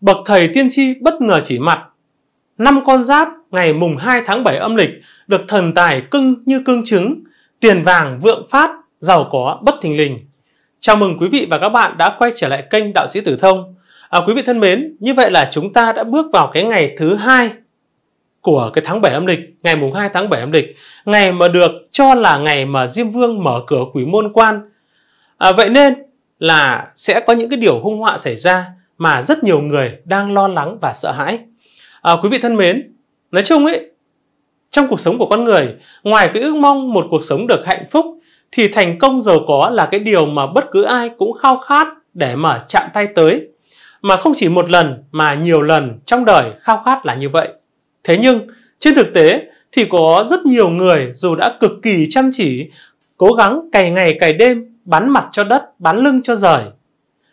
bậc thầy tiên tri bất ngờ chỉ mặt. Năm con giáp ngày mùng 2 tháng 7 âm lịch được thần tài cưng như cương trứng, tiền vàng vượng phát, giàu có bất thình lình. Chào mừng quý vị và các bạn đã quay trở lại kênh Đạo sĩ Tử Thông. À, quý vị thân mến, như vậy là chúng ta đã bước vào cái ngày thứ hai của cái tháng 7 âm lịch, ngày mùng 2 tháng 7 âm lịch, ngày mà được cho là ngày mà Diêm Vương mở cửa quỷ môn quan. À, vậy nên là sẽ có những cái điều hung họa xảy ra mà rất nhiều người đang lo lắng và sợ hãi. À, quý vị thân mến, nói chung ấy, trong cuộc sống của con người, ngoài cái ước mong một cuộc sống được hạnh phúc thì thành công giàu có là cái điều mà bất cứ ai cũng khao khát để mà chạm tay tới. Mà không chỉ một lần mà nhiều lần trong đời khao khát là như vậy. Thế nhưng, trên thực tế thì có rất nhiều người dù đã cực kỳ chăm chỉ, cố gắng cày ngày cày đêm, bắn mặt cho đất, bắn lưng cho rời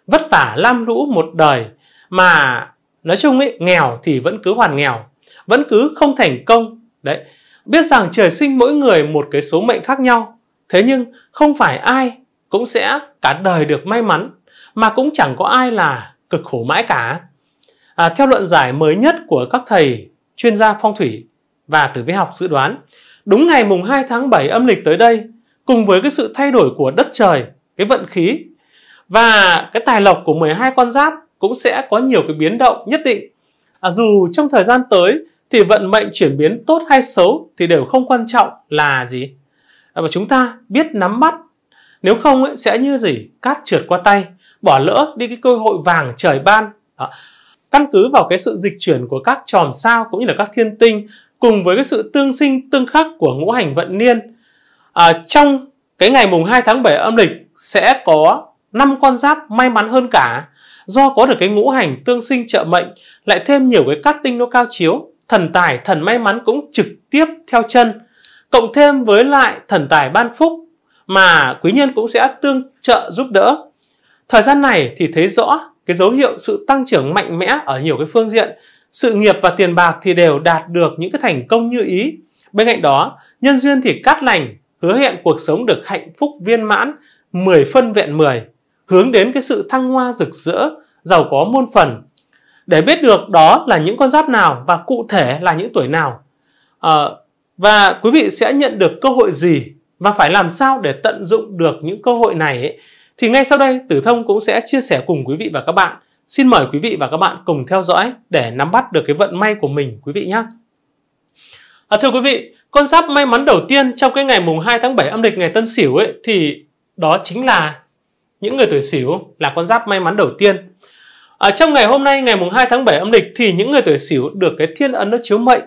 vất vả lam lũ một đời mà nói chung ấy nghèo thì vẫn cứ hoàn nghèo vẫn cứ không thành công đấy biết rằng trời sinh mỗi người một cái số mệnh khác nhau thế nhưng không phải ai cũng sẽ cả đời được may mắn mà cũng chẳng có ai là cực khổ mãi cả à, theo luận giải mới nhất của các thầy chuyên gia phong thủy và tử vi học dự đoán đúng ngày mùng 2 tháng 7 âm lịch tới đây cùng với cái sự thay đổi của đất trời cái vận khí và cái tài lộc của 12 con giáp cũng sẽ có nhiều cái biến động nhất định à, dù trong thời gian tới thì vận mệnh chuyển biến tốt hay xấu thì đều không quan trọng là gì à, và chúng ta biết nắm bắt nếu không ấy, sẽ như gì cát trượt qua tay bỏ lỡ đi cái cơ hội vàng trời ban Đó. căn cứ vào cái sự dịch chuyển của các tròn sao cũng như là các thiên tinh cùng với cái sự tương sinh tương khắc của ngũ hành vận niên à, trong cái ngày mùng 2 tháng 7 âm lịch sẽ có năm con giáp may mắn hơn cả. Do có được cái ngũ hành tương sinh trợ mệnh, lại thêm nhiều cái cát tinh nó cao chiếu, thần tài thần may mắn cũng trực tiếp theo chân. Cộng thêm với lại thần tài ban phúc mà quý nhân cũng sẽ tương trợ giúp đỡ. Thời gian này thì thấy rõ cái dấu hiệu sự tăng trưởng mạnh mẽ ở nhiều cái phương diện, sự nghiệp và tiền bạc thì đều đạt được những cái thành công như ý. Bên cạnh đó, nhân duyên thì cát lành, hứa hẹn cuộc sống được hạnh phúc viên mãn, 10 phân vẹn 10 hướng đến cái sự thăng hoa rực rỡ, giàu có muôn phần. Để biết được đó là những con giáp nào và cụ thể là những tuổi nào. À, và quý vị sẽ nhận được cơ hội gì và phải làm sao để tận dụng được những cơ hội này ấy, thì ngay sau đây Tử Thông cũng sẽ chia sẻ cùng quý vị và các bạn. Xin mời quý vị và các bạn cùng theo dõi để nắm bắt được cái vận may của mình quý vị nhé. À, thưa quý vị, con giáp may mắn đầu tiên trong cái ngày mùng 2 tháng 7 âm lịch ngày Tân Sửu ấy thì đó chính là những người tuổi Sửu là con giáp may mắn đầu tiên. Ở trong ngày hôm nay ngày mùng 2 tháng 7 âm lịch thì những người tuổi Sửu được cái thiên ấn nó chiếu mệnh.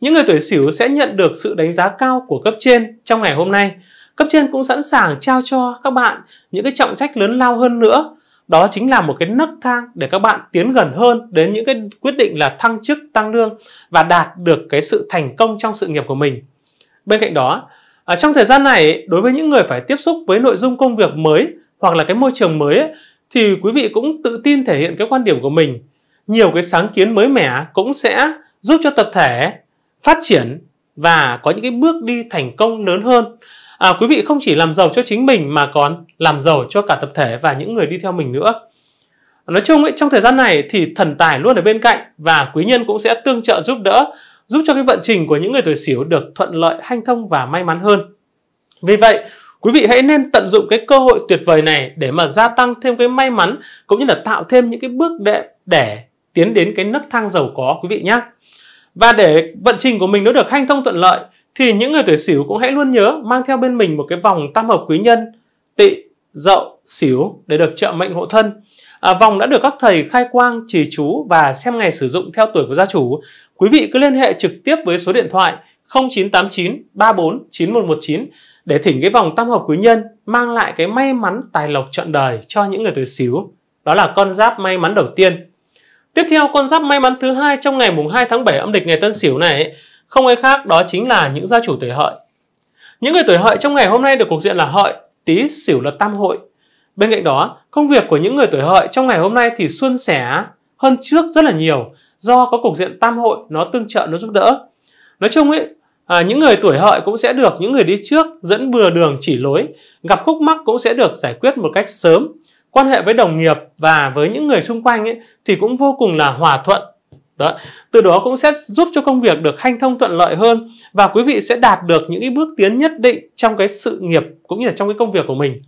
Những người tuổi Sửu sẽ nhận được sự đánh giá cao của cấp trên trong ngày hôm nay. Cấp trên cũng sẵn sàng trao cho các bạn những cái trọng trách lớn lao hơn nữa. Đó chính là một cái nấc thang để các bạn tiến gần hơn đến những cái quyết định là thăng chức, tăng lương và đạt được cái sự thành công trong sự nghiệp của mình. Bên cạnh đó, ở trong thời gian này, đối với những người phải tiếp xúc với nội dung công việc mới hoặc là cái môi trường mới ấy, thì quý vị cũng tự tin thể hiện cái quan điểm của mình nhiều cái sáng kiến mới mẻ cũng sẽ giúp cho tập thể phát triển và có những cái bước đi thành công lớn hơn à, quý vị không chỉ làm giàu cho chính mình mà còn làm giàu cho cả tập thể và những người đi theo mình nữa nói chung ấy, trong thời gian này thì thần tài luôn ở bên cạnh và quý nhân cũng sẽ tương trợ giúp đỡ giúp cho cái vận trình của những người tuổi xỉu được thuận lợi hanh thông và may mắn hơn vì vậy Quý vị hãy nên tận dụng cái cơ hội tuyệt vời này để mà gia tăng thêm cái may mắn cũng như là tạo thêm những cái bước đệm để tiến đến cái nấc thang giàu có quý vị nhé. Và để vận trình của mình nó được hanh thông thuận lợi thì những người tuổi Sửu cũng hãy luôn nhớ mang theo bên mình một cái vòng tam hợp quý nhân Tỵ, Dậu, Sửu để được trợ mệnh hộ thân. À, vòng đã được các thầy khai quang, trì chú và xem ngày sử dụng theo tuổi của gia chủ. Quý vị cứ liên hệ trực tiếp với số điện thoại 0989 34 9119 để thỉnh cái vòng tam hợp quý nhân mang lại cái may mắn tài lộc trọn đời cho những người tuổi xíu. Đó là con giáp may mắn đầu tiên. Tiếp theo con giáp may mắn thứ hai trong ngày mùng 2 tháng 7 âm lịch ngày Tân Sửu này không ai khác đó chính là những gia chủ tuổi hợi. Những người tuổi hợi trong ngày hôm nay được cục diện là hợi, tý xỉu là tam hội. Bên cạnh đó, công việc của những người tuổi hợi trong ngày hôm nay thì xuân sẻ hơn trước rất là nhiều do có cục diện tam hội nó tương trợ nó giúp đỡ. Nói chung ấy, à, những người tuổi hợi cũng sẽ được những người đi trước dẫn bừa đường chỉ lối gặp khúc mắc cũng sẽ được giải quyết một cách sớm quan hệ với đồng nghiệp và với những người xung quanh ấy, thì cũng vô cùng là hòa thuận đó. từ đó cũng sẽ giúp cho công việc được hanh thông thuận lợi hơn và quý vị sẽ đạt được những cái bước tiến nhất định trong cái sự nghiệp cũng như là trong cái công việc của mình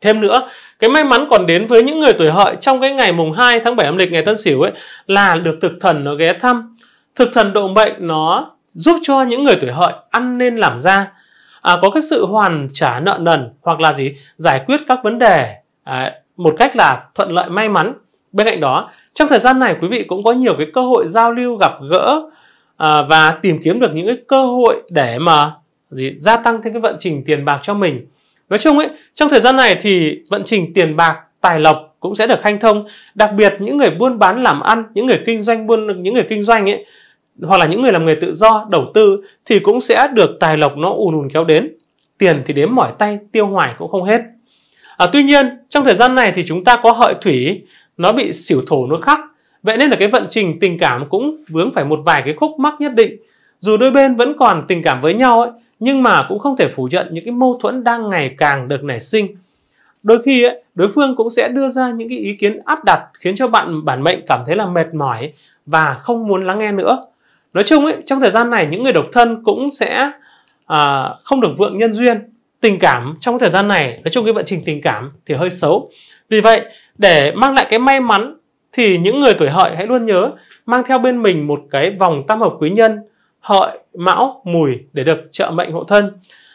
thêm nữa cái may mắn còn đến với những người tuổi hợi trong cái ngày mùng 2 tháng 7 âm lịch ngày tân sửu ấy là được thực thần nó ghé thăm thực thần độ mệnh nó giúp cho những người tuổi hợi ăn nên làm ra à, có cái sự hoàn trả nợ nần hoặc là gì giải quyết các vấn đề à, một cách là thuận lợi may mắn bên cạnh đó trong thời gian này quý vị cũng có nhiều cái cơ hội giao lưu gặp gỡ à, và tìm kiếm được những cái cơ hội để mà gì gia tăng thêm cái vận trình tiền bạc cho mình nói chung ấy trong thời gian này thì vận trình tiền bạc tài lộc cũng sẽ được hanh thông đặc biệt những người buôn bán làm ăn những người kinh doanh buôn những người kinh doanh ấy hoặc là những người làm nghề tự do đầu tư thì cũng sẽ được tài lộc nó ùn ùn kéo đến tiền thì đếm mỏi tay tiêu hoài cũng không hết à, tuy nhiên trong thời gian này thì chúng ta có hợi thủy nó bị xỉu thổ nó khắc vậy nên là cái vận trình tình cảm cũng vướng phải một vài cái khúc mắc nhất định dù đôi bên vẫn còn tình cảm với nhau ấy nhưng mà cũng không thể phủ nhận những cái mâu thuẫn đang ngày càng được nảy sinh đôi khi ấy, đối phương cũng sẽ đưa ra những cái ý kiến áp đặt khiến cho bạn bản mệnh cảm thấy là mệt mỏi và không muốn lắng nghe nữa nói chung ấy trong thời gian này những người độc thân cũng sẽ à, không được vượng nhân duyên tình cảm trong thời gian này nói chung cái vận trình tình cảm thì hơi xấu vì vậy để mang lại cái may mắn thì những người tuổi hợi hãy luôn nhớ mang theo bên mình một cái vòng tam hợp quý nhân hợi mão mùi để được trợ mệnh hộ thân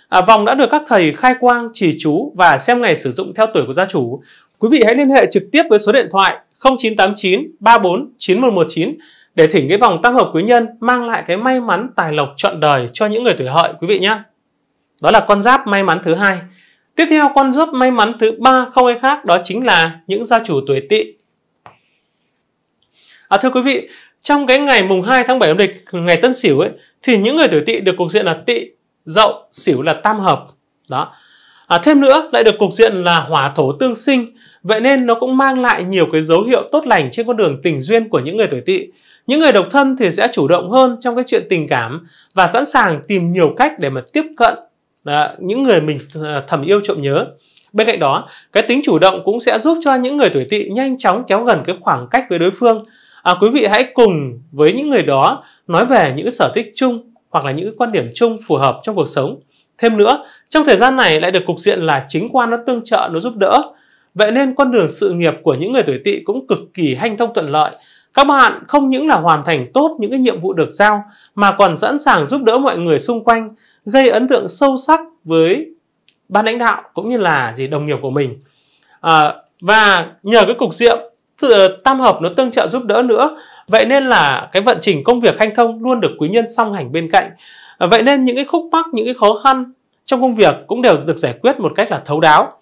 à, vòng đã được các thầy khai quang trì chú và xem ngày sử dụng theo tuổi của gia chủ quý vị hãy liên hệ trực tiếp với số điện thoại 0989 34 9119 để thỉnh cái vòng tam hợp quý nhân mang lại cái may mắn tài lộc trọn đời cho những người tuổi hợi quý vị nhé. Đó là con giáp may mắn thứ hai. Tiếp theo con giáp may mắn thứ ba không ai khác đó chính là những gia chủ tuổi tỵ. À, thưa quý vị, trong cái ngày mùng 2 tháng 7 âm lịch ngày Tân Sửu ấy thì những người tuổi tỵ được cục diện là tỵ, dậu, sửu là tam hợp. Đó. À, thêm nữa lại được cục diện là hỏa thổ tương sinh Vậy nên nó cũng mang lại nhiều cái dấu hiệu tốt lành trên con đường tình duyên của những người tuổi tỵ những người độc thân thì sẽ chủ động hơn trong cái chuyện tình cảm và sẵn sàng tìm nhiều cách để mà tiếp cận à, những người mình à, thầm yêu trộm nhớ. Bên cạnh đó, cái tính chủ động cũng sẽ giúp cho những người tuổi tỵ nhanh chóng kéo gần cái khoảng cách với đối phương. À, quý vị hãy cùng với những người đó nói về những sở thích chung hoặc là những quan điểm chung phù hợp trong cuộc sống. Thêm nữa, trong thời gian này lại được cục diện là chính quan nó tương trợ, nó giúp đỡ. Vậy nên con đường sự nghiệp của những người tuổi tỵ cũng cực kỳ hanh thông thuận lợi các bạn không những là hoàn thành tốt những cái nhiệm vụ được giao mà còn sẵn sàng giúp đỡ mọi người xung quanh, gây ấn tượng sâu sắc với ban lãnh đạo cũng như là gì đồng nghiệp của mình. À, và nhờ cái cục diện tam hợp nó tương trợ giúp đỡ nữa Vậy nên là cái vận trình công việc hanh thông luôn được quý nhân song hành bên cạnh. À, vậy nên những cái khúc mắc, những cái khó khăn trong công việc cũng đều được giải quyết một cách là thấu đáo.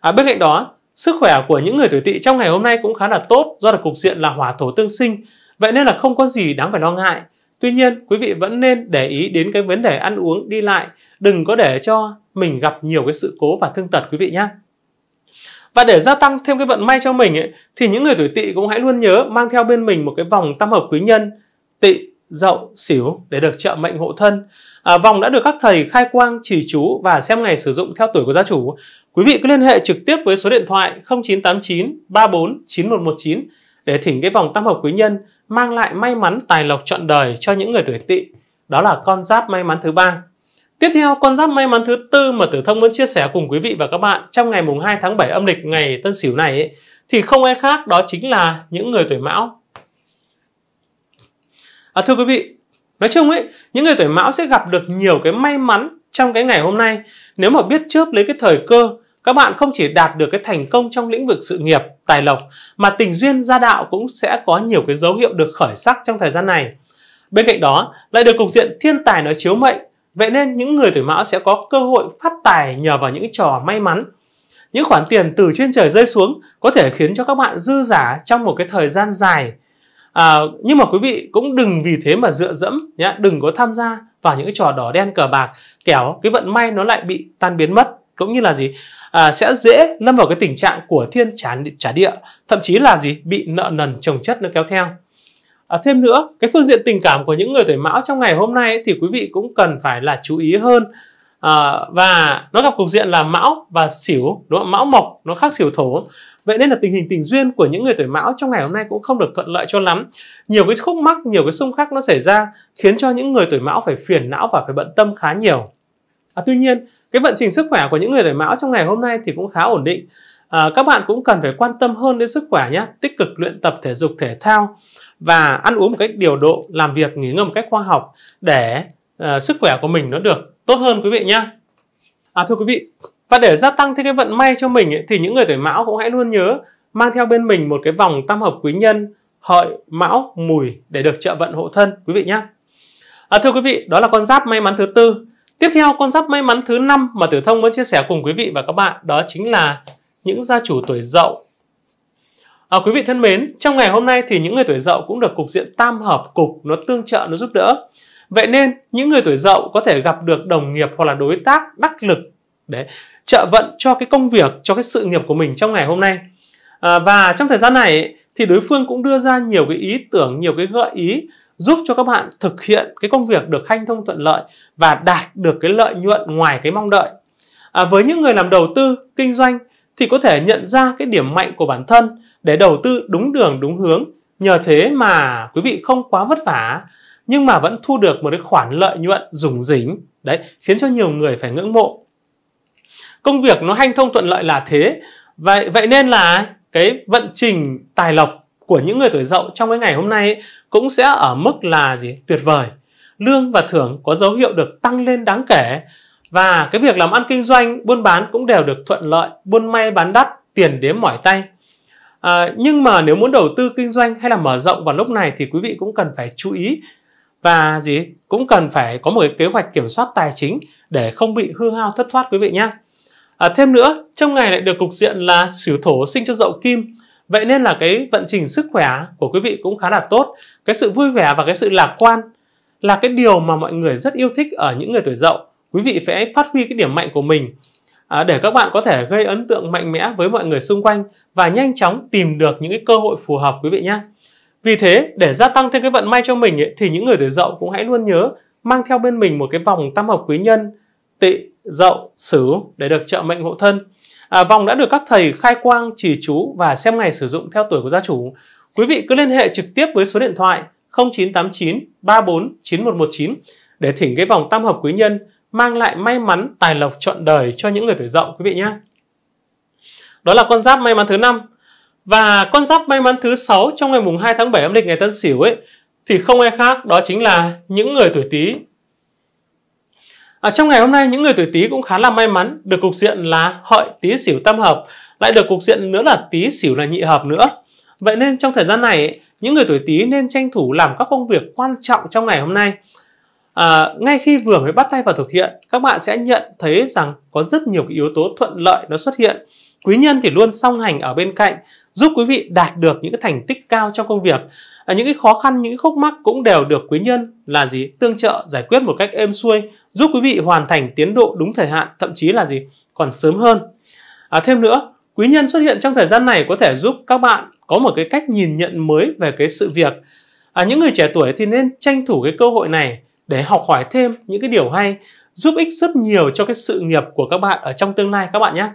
À, bên cạnh đó Sức khỏe của những người tuổi tỵ trong ngày hôm nay cũng khá là tốt do là cục diện là hỏa thổ tương sinh, vậy nên là không có gì đáng phải lo ngại. Tuy nhiên, quý vị vẫn nên để ý đến cái vấn đề ăn uống đi lại, đừng có để cho mình gặp nhiều cái sự cố và thương tật quý vị nhé. Và để gia tăng thêm cái vận may cho mình ấy, thì những người tuổi tỵ cũng hãy luôn nhớ mang theo bên mình một cái vòng tam hợp quý nhân tỵ, dậu, xỉu để được trợ mệnh hộ thân. À, vòng đã được các thầy khai quang chỉ chú và xem ngày sử dụng theo tuổi của gia chủ. Quý vị cứ liên hệ trực tiếp với số điện thoại 0989 34 9119 để thỉnh cái vòng tam hợp quý nhân mang lại may mắn tài lộc trọn đời cho những người tuổi tỵ. Đó là con giáp may mắn thứ ba. Tiếp theo, con giáp may mắn thứ tư mà Tử Thông muốn chia sẻ cùng quý vị và các bạn trong ngày mùng 2 tháng 7 âm lịch ngày Tân Sửu này ấy, thì không ai khác đó chính là những người tuổi Mão. À, thưa quý vị, nói chung ấy những người tuổi mão sẽ gặp được nhiều cái may mắn trong cái ngày hôm nay nếu mà biết chớp lấy cái thời cơ các bạn không chỉ đạt được cái thành công trong lĩnh vực sự nghiệp tài lộc mà tình duyên gia đạo cũng sẽ có nhiều cái dấu hiệu được khởi sắc trong thời gian này bên cạnh đó lại được cục diện thiên tài nói chiếu mệnh vậy nên những người tuổi mão sẽ có cơ hội phát tài nhờ vào những trò may mắn những khoản tiền từ trên trời rơi xuống có thể khiến cho các bạn dư giả trong một cái thời gian dài à, nhưng mà quý vị cũng đừng vì thế mà dựa dẫm nhá đừng có tham gia vào những cái trò đỏ đen cờ bạc kẻo cái vận may nó lại bị tan biến mất cũng như là gì à, sẽ dễ lâm vào cái tình trạng của thiên chán trả địa thậm chí là gì bị nợ nần chồng chất nó kéo theo à, thêm nữa cái phương diện tình cảm của những người tuổi mão trong ngày hôm nay ấy, thì quý vị cũng cần phải là chú ý hơn à, và nó gặp cục diện là mão và xỉu đúng không? mão mộc nó khác xỉu thổ Vậy nên là tình hình tình duyên của những người tuổi mão trong ngày hôm nay cũng không được thuận lợi cho lắm. Nhiều cái khúc mắc, nhiều cái xung khắc nó xảy ra khiến cho những người tuổi mão phải phiền não và phải bận tâm khá nhiều. À, tuy nhiên, cái vận trình sức khỏe của những người tuổi mão trong ngày hôm nay thì cũng khá ổn định. À, các bạn cũng cần phải quan tâm hơn đến sức khỏe nhé, tích cực luyện tập thể dục thể thao và ăn uống một cách điều độ, làm việc nghỉ ngơi một cách khoa học để à, sức khỏe của mình nó được tốt hơn quý vị nhé. À, thưa quý vị, và để gia tăng thêm cái vận may cho mình ấy, thì những người tuổi mão cũng hãy luôn nhớ mang theo bên mình một cái vòng tam hợp quý nhân hợi mão mùi để được trợ vận hộ thân quý vị nhé. À, thưa quý vị, đó là con giáp may mắn thứ tư. Tiếp theo con giáp may mắn thứ năm mà Tử Thông muốn chia sẻ cùng quý vị và các bạn đó chính là những gia chủ tuổi dậu. À, quý vị thân mến, trong ngày hôm nay thì những người tuổi dậu cũng được cục diện tam hợp cục nó tương trợ nó giúp đỡ. Vậy nên những người tuổi dậu có thể gặp được đồng nghiệp hoặc là đối tác đắc lực để trợ vận cho cái công việc cho cái sự nghiệp của mình trong ngày hôm nay à, và trong thời gian này thì đối phương cũng đưa ra nhiều cái ý tưởng nhiều cái gợi ý giúp cho các bạn thực hiện cái công việc được hanh thông thuận lợi và đạt được cái lợi nhuận ngoài cái mong đợi à, với những người làm đầu tư kinh doanh thì có thể nhận ra cái điểm mạnh của bản thân để đầu tư đúng đường đúng hướng nhờ thế mà quý vị không quá vất vả nhưng mà vẫn thu được một cái khoản lợi nhuận rủng rỉnh đấy khiến cho nhiều người phải ngưỡng mộ công việc nó hanh thông thuận lợi là thế vậy vậy nên là cái vận trình tài lộc của những người tuổi dậu trong cái ngày hôm nay cũng sẽ ở mức là gì tuyệt vời lương và thưởng có dấu hiệu được tăng lên đáng kể và cái việc làm ăn kinh doanh buôn bán cũng đều được thuận lợi buôn may bán đắt tiền đếm mỏi tay à, nhưng mà nếu muốn đầu tư kinh doanh hay là mở rộng vào lúc này thì quý vị cũng cần phải chú ý và gì cũng cần phải có một cái kế hoạch kiểm soát tài chính để không bị hư hao thất thoát quý vị nhé À, thêm nữa, trong ngày lại được cục diện là xỉu thổ sinh cho dậu kim. Vậy nên là cái vận trình sức khỏe của quý vị cũng khá là tốt. Cái sự vui vẻ và cái sự lạc quan là cái điều mà mọi người rất yêu thích ở những người tuổi dậu. Quý vị phải phát huy cái điểm mạnh của mình à, để các bạn có thể gây ấn tượng mạnh mẽ với mọi người xung quanh và nhanh chóng tìm được những cái cơ hội phù hợp quý vị nhé. Vì thế, để gia tăng thêm cái vận may cho mình ấy, thì những người tuổi dậu cũng hãy luôn nhớ mang theo bên mình một cái vòng tam hợp quý nhân, tị, dậu, sửu để được trợ mệnh hộ thân. À, vòng đã được các thầy khai quang, trì chú và xem ngày sử dụng theo tuổi của gia chủ. Quý vị cứ liên hệ trực tiếp với số điện thoại 0989 34 9119 để thỉnh cái vòng tam hợp quý nhân mang lại may mắn, tài lộc trọn đời cho những người tuổi dậu quý vị nhé. Đó là con giáp may mắn thứ năm và con giáp may mắn thứ sáu trong ngày mùng 2 tháng 7 âm lịch ngày Tân Sửu ấy thì không ai khác đó chính là những người tuổi Tý À, trong ngày hôm nay những người tuổi Tý cũng khá là may mắn được cục diện là Hợi Tý xỉu tam hợp, lại được cục diện nữa là Tý xỉu là nhị hợp nữa. Vậy nên trong thời gian này những người tuổi Tý nên tranh thủ làm các công việc quan trọng trong ngày hôm nay. À, ngay khi vừa mới bắt tay vào thực hiện, các bạn sẽ nhận thấy rằng có rất nhiều yếu tố thuận lợi nó xuất hiện. Quý nhân thì luôn song hành ở bên cạnh, giúp quý vị đạt được những cái thành tích cao trong công việc à, những cái khó khăn những cái khúc mắc cũng đều được quý nhân là gì tương trợ giải quyết một cách êm xuôi giúp quý vị hoàn thành tiến độ đúng thời hạn thậm chí là gì còn sớm hơn à, thêm nữa quý nhân xuất hiện trong thời gian này có thể giúp các bạn có một cái cách nhìn nhận mới về cái sự việc à, những người trẻ tuổi thì nên tranh thủ cái cơ hội này để học hỏi thêm những cái điều hay giúp ích rất nhiều cho cái sự nghiệp của các bạn ở trong tương lai các bạn nhé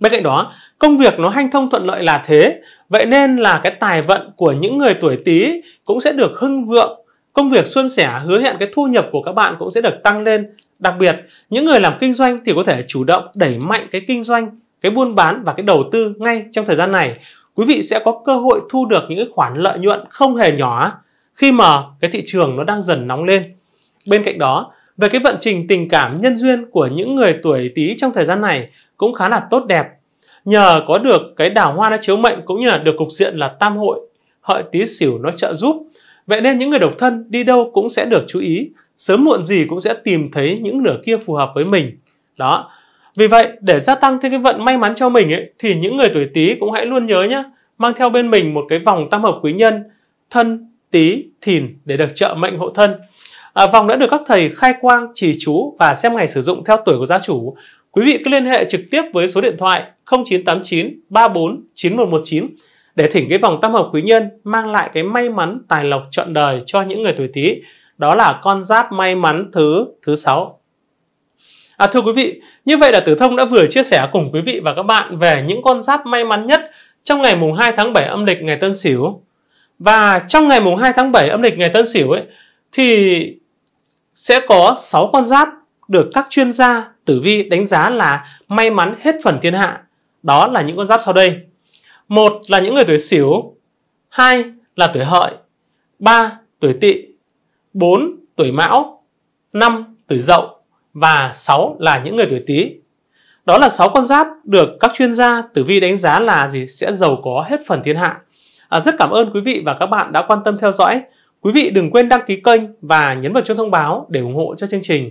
Bên cạnh đó, công việc nó hanh thông thuận lợi là thế, vậy nên là cái tài vận của những người tuổi Tý cũng sẽ được hưng vượng, công việc suôn sẻ hứa hẹn cái thu nhập của các bạn cũng sẽ được tăng lên. Đặc biệt, những người làm kinh doanh thì có thể chủ động đẩy mạnh cái kinh doanh, cái buôn bán và cái đầu tư ngay trong thời gian này. Quý vị sẽ có cơ hội thu được những khoản lợi nhuận không hề nhỏ khi mà cái thị trường nó đang dần nóng lên. Bên cạnh đó, về cái vận trình tình cảm nhân duyên của những người tuổi Tý trong thời gian này cũng khá là tốt đẹp. Nhờ có được cái đảo hoa nó chiếu mệnh cũng như là được cục diện là tam hội, hợi tí xỉu nó trợ giúp. Vậy nên những người độc thân đi đâu cũng sẽ được chú ý, sớm muộn gì cũng sẽ tìm thấy những nửa kia phù hợp với mình. Đó. Vì vậy, để gia tăng thêm cái vận may mắn cho mình ấy, thì những người tuổi Tý cũng hãy luôn nhớ nhé, mang theo bên mình một cái vòng tam hợp quý nhân, thân, Tý, Thìn để được trợ mệnh hộ thân. À, vòng đã được các thầy khai quang, trì chú và xem ngày sử dụng theo tuổi của gia chủ. Quý vị cứ liên hệ trực tiếp với số điện thoại 0989 34 9119 để thỉnh cái vòng tam hợp quý nhân mang lại cái may mắn tài lộc trọn đời cho những người tuổi Tý. Đó là con giáp may mắn thứ thứ sáu. À, thưa quý vị, như vậy là Tử Thông đã vừa chia sẻ cùng quý vị và các bạn về những con giáp may mắn nhất trong ngày mùng 2 tháng 7 âm lịch ngày Tân Sửu. Và trong ngày mùng 2 tháng 7 âm lịch ngày Tân Sửu ấy thì sẽ có 6 con giáp được các chuyên gia tử vi đánh giá là may mắn hết phần thiên hạ. Đó là những con giáp sau đây. Một là những người tuổi Sửu, hai là tuổi Hợi, ba tuổi Tỵ, bốn tuổi Mão, năm tuổi Dậu và sáu là những người tuổi Tý. Đó là sáu con giáp được các chuyên gia tử vi đánh giá là gì sẽ giàu có hết phần thiên hạ. À, rất cảm ơn quý vị và các bạn đã quan tâm theo dõi. Quý vị đừng quên đăng ký kênh và nhấn vào chuông thông báo để ủng hộ cho chương trình.